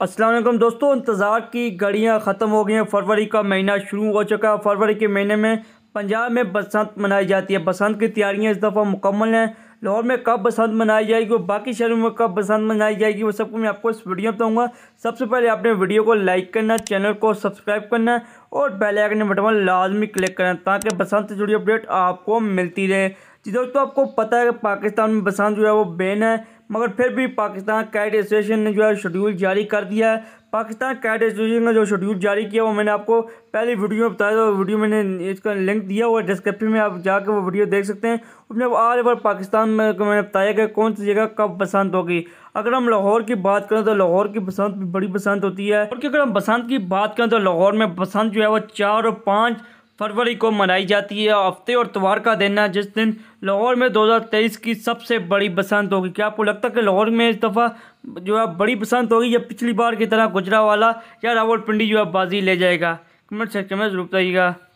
असलम दोस्तों इंतज़ार की घड़ियाँ ख़त्म हो गई हैं फरवरी का महीना शुरू हो चुका है फरवरी के महीने में पंजाब में बसंत मनाई जाती है बसंत की तैयारियाँ इस दफ़ा मुकम्मल हैं लाहौर में कब बसंत मनाई जाएगी और बाकी शहरों में कब बसंत मनाई जाएगी वो सबको मैं आपको इस वीडियो में बताऊँगा सबसे पहले आपने वीडियो को लाइक करना चैनल को सब्सक्राइब करना और बेल आइकन बटन लाजमी क्लिक करना ताकि बसंत से जुड़ी अपडेट आपको मिलती रहे जी दोस्तों आपको पता है कि पाकिस्तान में बसंत जो है वो बैन है मगर फिर भी पाकिस्तान कैट एसोसिएशन ने जो है शेड्यूल जारी कर दिया है पाकिस्तान कैट एसोसिएशन ने जो शेड्यूल जारी किया वो मैंने आपको पहली वीडियो में बताया था वीडियो मैंने इसका लिंक दिया हुआ है डिस्क्रिप्शन में आप जाकर वो वीडियो देख सकते हैं उसमें ऑल ओवर पाकिस्तान में मैंने बताया कि कौन सी जगह कब बसंत होगी अगर हम लाहौर की बात करें तो लाहौर की बसंत भी बड़ी बसंत होती है और अगर हम बसंत की बात करें तो लाहौर में बसंत जो है वो चार और पाँच फरवरी को मनाई जाती है हफ्ते और त्यौहार का दिन है जिस दिन लाहौर में 2023 की सबसे बड़ी बसंत होगी क्या आपको लगता है कि लाहौर में इस दफ़ा जो है बड़ी बसंत होगी या पिछली बार की तरह गुजरा वाला या रावलपिंडी जो है बाजी ले जाएगा कमेंट सेक्शन में जरूर बताइएगा